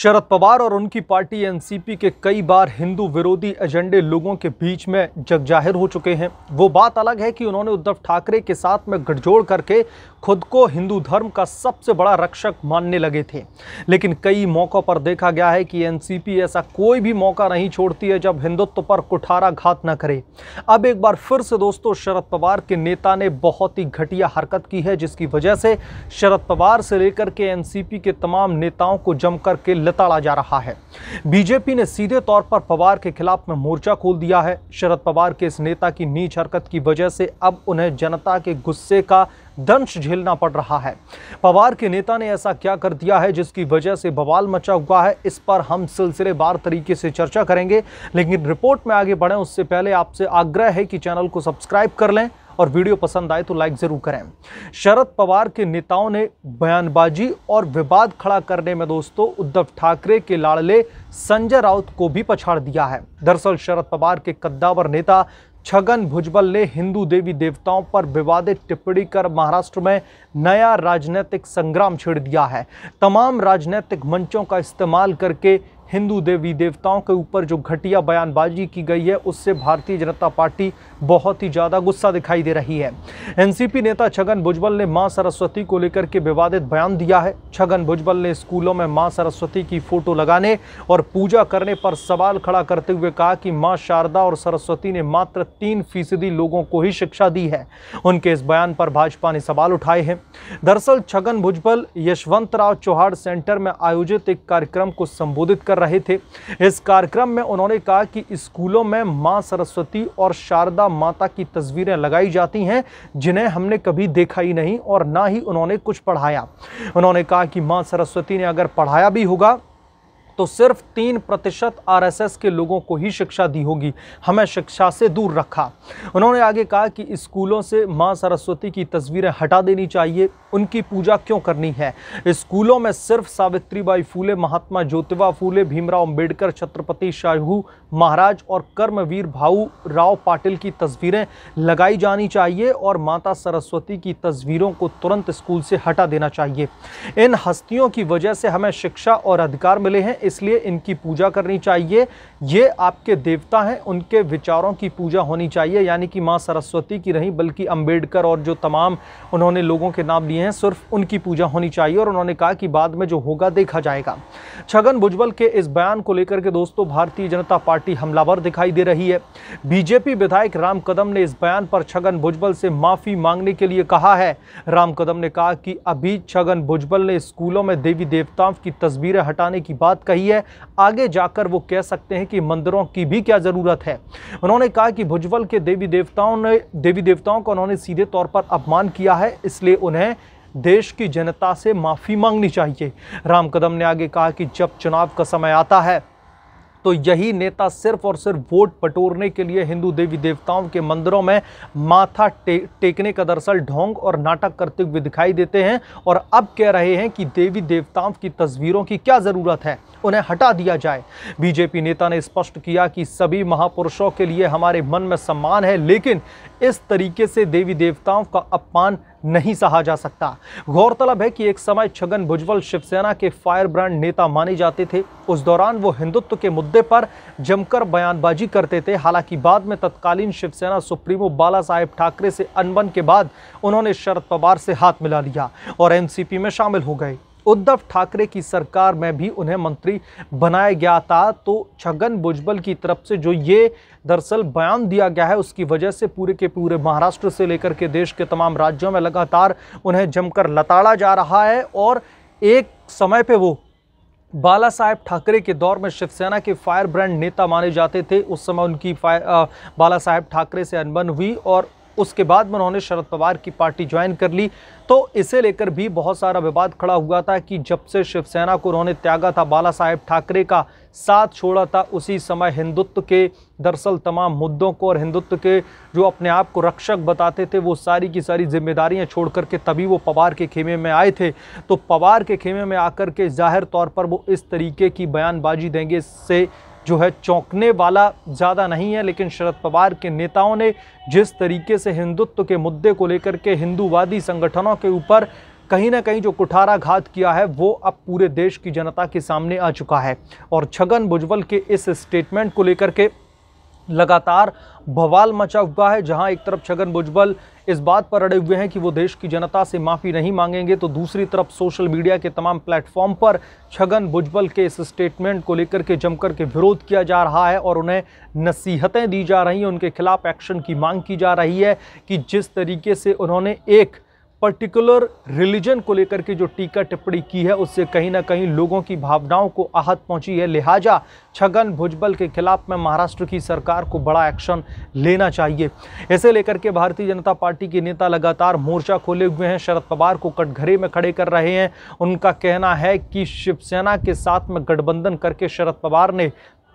शरद पवार और उनकी party NCP के कई बार हिंदू विरोधी एजेंडे लोगों के बीच में जग जाहिर हो चुके हैं वो बात अलग है कि उन्होंने उद्धव ठाकरे के साथ में गठजोड़ करके खुद को हिंदू धर्म का सबसे बड़ा रक्षक मानने लगे थे लेकिन कई मौक़ों पर देखा गया है कि एनसीपी ऐसा कोई भी मौका नहीं छोड़ती है जब हिंदुत्व पर कुठारा घात न करे अब एक बार फिर से दोस्तों शरद पवार के नेता ने बहुत ही घटिया हरकत की है जिसकी वजह से शरद पवार से लेकर के एनसीपी के तमाम नेताओं को जमकर के लताड़ा जा रहा है बीजेपी ने सीधे तौर पर पवार के खिलाफ में मोर्चा खोल दिया है शरद पवार के इस नेता की नीच हरकत की वजह से अब उन्हें जनता के गुस्से का दंश झेलना पड़ रहा है पवार के नेता ने ऐसा क्या कर दिया है जिसकी वजह से बवाल मचा हुआ है इस पर हम सिलसिले बार तरीके से चर्चा करेंगे लेकिन रिपोर्ट में आगे बढ़ें उससे पहले आपसे आग्रह है कि चैनल को सब्सक्राइब कर लें और वीडियो पसंद आए तो लाइक ज़रूर करें शरद पवार के नेताओं ने बयानबाजी और विवाद खड़ा करने में दोस्तों उद्धव ठाकरे के लाड़ले संजय राउत को भी पछाड़ दिया है दरअसल शरद पवार के कद्दावर नेता छगन भुजबल ने हिंदू देवी देवताओं पर विवादित टिप्पणी कर महाराष्ट्र में नया राजनीतिक संग्राम छेड़ दिया है तमाम राजनीतिक मंचों का इस्तेमाल करके हिंदू देवी देवताओं के ऊपर जो घटिया बयानबाजी की गई है उससे भारतीय जनता पार्टी बहुत ही ज़्यादा गुस्सा दिखाई दे रही है एनसीपी नेता छगन भुजबल ने मां सरस्वती को लेकर के विवादित बयान दिया है छगन भुजबल ने स्कूलों में मां सरस्वती की फ़ोटो लगाने और पूजा करने पर सवाल खड़ा करते हुए कहा कि माँ शारदा और सरस्वती ने मात्र तीन फीसदी लोगों को ही शिक्षा दी है उनके इस बयान पर भाजपा ने सवाल उठाए हैं दरअसल छगन भुजबल यशवंतराव चौहान सेंटर में आयोजित एक कार्यक्रम को संबोधित कर रहे थे इस कार्यक्रम में उन्होंने कहा कि स्कूलों में माँ सरस्वती और शारदा माता की तस्वीरें लगाई जाती हैं जिन्हें हमने कभी देखा ही नहीं और ना ही उन्होंने कुछ पढ़ाया उन्होंने कहा कि माँ सरस्वती ने अगर पढ़ाया भी होगा तो सिर्फ तीन प्रतिशत आर के लोगों को ही शिक्षा दी होगी हमें शिक्षा से दूर रखा उन्होंने आगे कहा कि स्कूलों से माँ सरस्वती की तस्वीरें हटा देनी चाहिए उनकी पूजा क्यों करनी है स्कूलों में सिर्फ सावित्रीबाई फूले महात्मा ज्योतिबा फूले भीमराव अम्बेडकर छत्रपति शाहू महाराज और कर्मवीर भाऊ राव पाटिल की तस्वीरें लगाई जानी चाहिए और माता सरस्वती की तस्वीरों को तुरंत स्कूल से हटा देना चाहिए इन हस्तियों की वजह से हमें शिक्षा और अधिकार मिले हैं इसलिए इनकी पूजा करनी चाहिए ये आपके देवता हैं उनके विचारों की पूजा होनी चाहिए यानी कि माँ सरस्वती की नहीं बल्कि अंबेडकर और जो तमाम उन्होंने लोगों के नाम लिए हैं सिर्फ उनकी पूजा होनी चाहिए और उन्होंने कहा कि बाद में जो होगा देखा जाएगा छगन भुजबल के इस बयान को लेकर के दोस्तों भारतीय जनता पार्टी हमलावर दिखाई दे रही है बीजेपी विधायक राम कदम ने इस बयान पर छगन भुजबल से माफ़ी मांगने के लिए कहा है राम कदम ने कहा कि अभी छगन भुजबल ने स्कूलों में देवी देवताओं की तस्वीरें हटाने की बात कही कही है आगे जाकर वो कह सकते हैं कि मंदिरों की भी क्या ज़रूरत है उन्होंने कहा कि भुजबल के देवी देवताओं ने देवी देवताओं का उन्होंने सीधे तौर पर अपमान किया है इसलिए उन्हें देश की जनता से माफ़ी मांगनी चाहिए राम कदम ने आगे कहा कि जब चुनाव का समय आता है तो यही नेता सिर्फ और सिर्फ वोट बटोरने के लिए हिंदू देवी देवताओं के मंदिरों में माथा टे, टेकने का दरअसल ढोंग और नाटक करते हुए दिखाई देते हैं और अब कह रहे हैं कि देवी देवताओं की तस्वीरों की क्या ज़रूरत है उन्हें हटा दिया जाए बीजेपी नेता ने स्पष्ट किया कि सभी महापुरुषों के लिए हमारे मन में सम्मान है लेकिन इस तरीके से देवी देवताओं का अपमान नहीं सहा जा सकता गौरतलब है कि एक समय छगन भुजबल शिवसेना के फायर ब्रांड नेता माने जाते थे उस दौरान वो हिंदुत्व के मुद्दे पर जमकर बयानबाजी करते थे हालांकि बाद में तत्कालीन शिवसेना सुप्रीमो बाला साहेब ठाकरे से अनबन के बाद उन्होंने शरद पवार से हाथ मिला लिया और एनसीपी में शामिल हो गए उद्धव ठाकरे की सरकार में भी उन्हें मंत्री बनाया गया था तो छगन भुजबल की तरफ से जो ये दरअसल बयान दिया गया है उसकी वजह से पूरे के पूरे महाराष्ट्र से लेकर के देश के तमाम राज्यों में लगातार उन्हें जमकर लताड़ा जा रहा है और एक समय पे वो बाला साहेब ठाकरे के दौर में शिवसेना के फायर ब्रांड नेता माने जाते थे उस समय उनकी फायर बाला साहेब ठाकरे से अनबन हुई और उसके बाद में उन्होंने शरद पवार की पार्टी ज्वाइन कर ली तो इसे लेकर भी बहुत सारा विवाद खड़ा हुआ था कि जब से शिवसेना को उन्होंने त्यागा था बाला साहेब ठाकरे का साथ छोड़ा था उसी समय हिंदुत्व के दरअसल तमाम मुद्दों को और हिंदुत्व के जो अपने आप को रक्षक बताते थे वो सारी की सारी जिम्मेदारियां छोड़ करके तभी वो पवार के खेमे में आए थे तो पवार के खेमे में आकर के जाहिर तौर पर वो इस तरीके की बयानबाजी देंगे से जो है चौंकने वाला ज़्यादा नहीं है लेकिन शरद पवार के नेताओं ने जिस तरीके से हिंदुत्व के मुद्दे को लेकर के हिंदूवादी संगठनों के ऊपर कहीं ना कहीं जो कुठाराघात किया है वो अब पूरे देश की जनता के सामने आ चुका है और छगन भुजबल के इस स्टेटमेंट को लेकर के लगातार बवाल मचा हुआ है जहां एक तरफ छगन भुजबल इस बात पर अड़े हुए हैं कि वो देश की जनता से माफ़ी नहीं मांगेंगे तो दूसरी तरफ सोशल मीडिया के तमाम प्लेटफॉर्म पर छगन भुजबल के इस स्टेटमेंट को लेकर के जमकर के विरोध किया जा रहा है और उन्हें नसीहतें दी जा रही हैं उनके खिलाफ एक्शन की मांग की जा रही है कि जिस तरीके से उन्होंने एक पर्टिकुलर रिलीजन को लेकर के जो टीका टिप्पणी की है उससे कहीं ना कहीं लोगों की भावनाओं को आहत पहुंची है लिहाजा छगन भुजबल के खिलाफ में महाराष्ट्र की सरकार को बड़ा एक्शन लेना चाहिए ऐसे लेकर के भारतीय जनता पार्टी के नेता लगातार मोर्चा खोले हुए हैं शरद पवार को कटघरे में खड़े कर रहे हैं उनका कहना है कि शिवसेना के साथ में गठबंधन करके शरद पवार ने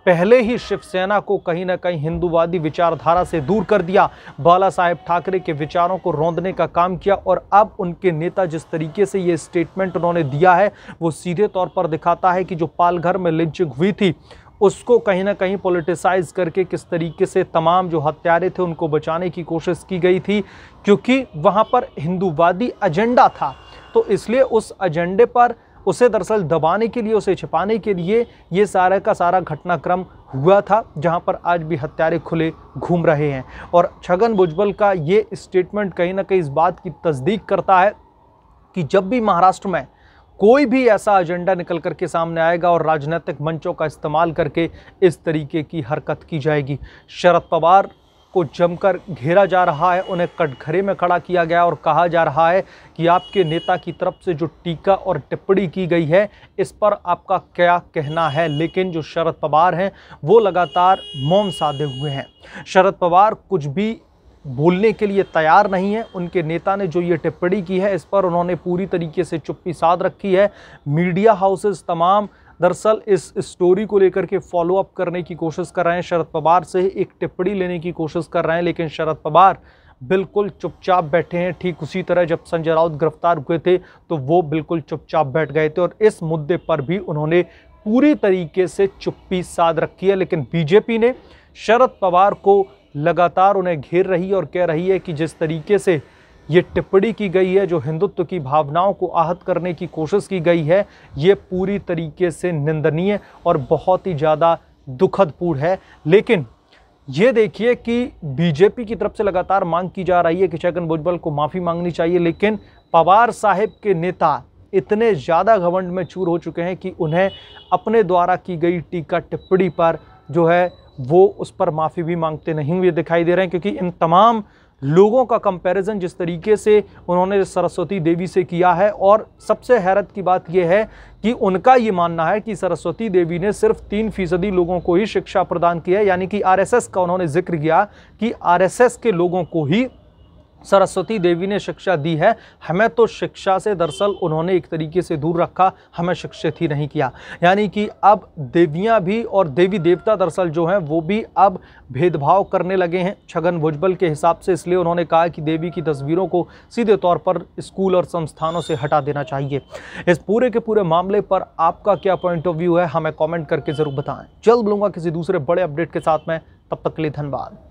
पहले ही शिवसेना को कहीं ना कहीं हिंदूवादी विचारधारा से दूर कर दिया बाला साहेब ठाकरे के विचारों को रोंदने का काम किया और अब उनके नेता जिस तरीके से ये स्टेटमेंट उन्होंने दिया है वो सीधे तौर पर दिखाता है कि जो पालघर में लिंचिंग हुई थी उसको कहीं ना कहीं पॉलिटिसाइज करके किस तरीके से तमाम जो हत्यारे थे उनको बचाने की कोशिश की गई थी क्योंकि वहाँ पर हिंदूवादी एजेंडा था तो इसलिए उस एजेंडे पर उसे दरअसल दबाने के लिए उसे छिपाने के लिए ये सारा का सारा घटनाक्रम हुआ था जहां पर आज भी हत्यारे खुले घूम रहे हैं और छगन भुजबल का ये स्टेटमेंट कहीं ना कहीं इस बात की तस्दीक करता है कि जब भी महाराष्ट्र में कोई भी ऐसा एजेंडा निकल करके सामने आएगा और राजनीतिक मंचों का इस्तेमाल करके इस तरीके की हरकत की जाएगी शरद पवार को जमकर घेरा जा रहा है उन्हें कटघरे में खड़ा किया गया और कहा जा रहा है कि आपके नेता की तरफ से जो टीका और टिप्पणी की गई है इस पर आपका क्या कहना है लेकिन जो शरद पवार हैं वो लगातार मौन साधे हुए हैं शरद पवार कुछ भी बोलने के लिए तैयार नहीं है उनके नेता ने जो ये टिप्पणी की है इस पर उन्होंने पूरी तरीके से चुप्पी साध रखी है मीडिया हाउसेस तमाम दरअसल इस स्टोरी को लेकर के फॉलोअप करने की कोशिश कर रहे हैं शरद पवार से एक टिप्पणी लेने की कोशिश कर रहे हैं लेकिन शरद पवार बिल्कुल चुपचाप बैठे हैं ठीक उसी तरह जब संजय राउत गिरफ्तार हुए थे तो वो बिल्कुल चुपचाप बैठ गए थे और इस मुद्दे पर भी उन्होंने पूरी तरीके से चुप्पी साध रखी है लेकिन बीजेपी ने शरद पवार को लगातार उन्हें घेर रही है और कह रही है कि जिस तरीके से ये टिप्पणी की गई है जो हिंदुत्व की भावनाओं को आहत करने की कोशिश की गई है ये पूरी तरीके से निंदनीय और बहुत ही ज़्यादा दुखदपूर्ण है लेकिन ये देखिए कि बीजेपी की तरफ से लगातार मांग की जा रही है कि छगन भुजबल को माफ़ी मांगनी चाहिए लेकिन पवार साहेब के नेता इतने ज़्यादा घमंड में चूर हो चुके हैं कि उन्हें अपने द्वारा की गई टीका टिप्पणी पर जो है वो उस पर माफ़ी भी मांगते नहीं हुए दिखाई दे रहे हैं क्योंकि इन तमाम लोगों का कंपैरिजन जिस तरीके से उन्होंने सरस्वती देवी से किया है और सबसे हैरत की बात यह है कि उनका ये मानना है कि सरस्वती देवी ने सिर्फ तीन फीसदी लोगों को ही शिक्षा प्रदान की है यानी कि आरएसएस का उन्होंने जिक्र किया कि आरएसएस के लोगों को ही सरस्वती देवी ने शिक्षा दी है हमें तो शिक्षा से दरअसल उन्होंने एक तरीके से दूर रखा हमें शिक्षित ही नहीं किया यानी कि अब देवियां भी और देवी देवता दरअसल जो हैं वो भी अब भेदभाव करने लगे हैं छगन भुजबल के हिसाब से इसलिए उन्होंने कहा कि देवी की तस्वीरों को सीधे तौर पर स्कूल और संस्थानों से हटा देना चाहिए इस पूरे के पूरे मामले पर आपका क्या पॉइंट ऑफ व्यू है हमें कॉमेंट करके ज़रूर बताएँ जल्द लूँगा किसी दूसरे बड़े अपडेट के साथ मैं तब तक के लिए धन्यवाद